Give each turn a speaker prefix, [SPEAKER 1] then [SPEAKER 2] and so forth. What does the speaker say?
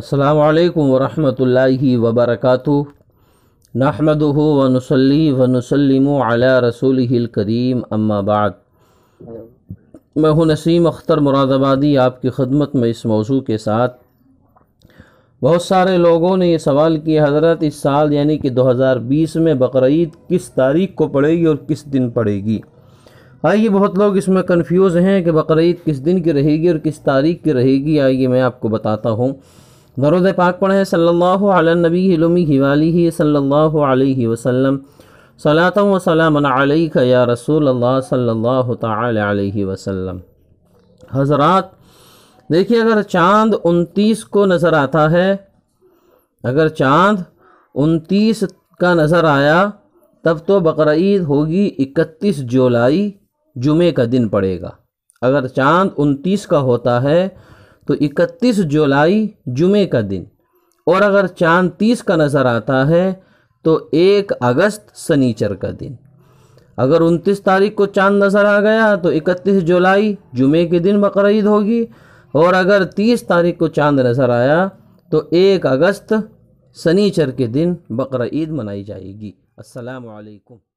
[SPEAKER 1] السلام علیکم ورحمۃ اللہ وبرکاتہ نحمد و نسلی و نسلم علی رسول الکریم اما بعد میں ہوں نسیم اختر مراد آبادی آپ کی خدمت میں اس موضوع کے ساتھ بہت سارے لوگوں نے یہ سوال کیا حضرت اس سال یعنی کہ دو ہزار بیس میں بقرعید کس تاریخ کو پڑے گی اور کس دن پڑے گی آئیے بہت لوگ اس میں کنفیوز ہیں کہ بقرعید کس دن کی رہے گی اور کس تاریخ کی رہے گی آئیے میں آپ کو بتاتا ہوں درود پاک پڑھیں صلی اللہ علیہ نبی علوم صلی اللہ علیہ وسلم صلاۃ وسلم رسول اللہ صلی اللہ تعالی علیہ وسلم حضرات دیکھیے اگر چاند انتیس کو نظر آتا ہے اگر چاند انتیس کا نظر آیا تب تو بقرعید ہوگی اکتیس جولائی جمعہ کا دن پڑے گا اگر چاند انتیس کا ہوتا ہے تو اکتیس جولائی جمعہ کا دن اور اگر چاند تیس کا نظر آتا ہے تو ایک اگست سنیچر کا دن اگر انتیس تاریخ کو چاند نظر آ گیا تو اکتیس جولائی جمعہ کے دن بقرعید ہوگی اور اگر تیس تاریخ کو چاند نظر آیا تو ایک اگست سنیچر کے دن بقرعید منائی جائے گی السلام علیکم